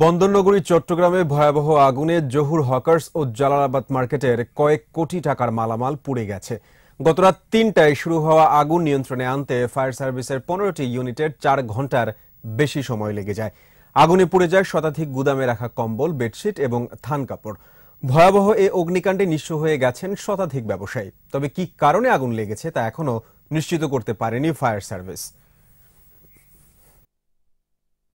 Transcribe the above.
বন্দরনগরী চট্টগ্রামে ভয়াবহ আগুনে জহুর হকার্স ও জালালাবাদ মার্কেটের কয়েক কোটি টাকার মালামাল পুড়ে গেছে গতরাত তিনটায় শুরু হওয়া আগুন নিয়ন্ত্রণে আনতে ফায়ার সার্ভিসের পনেরোটি ইউনিটের চার ঘন্টার বেশি সময় লেগে যায় আগুনে পুড়ে যায় শতাধিক গুদামে রাখা কম্বল বেডশিট এবং থান কাপড় ভয়াবহ এ অগ্নিকাণ্ডে নিঃস্ব হয়ে গেছেন শতাধিক ব্যবসায়ী তবে কি কারণে আগুন লেগেছে তা এখনও নিশ্চিত করতে পারেনি ফায়ার সার্ভিস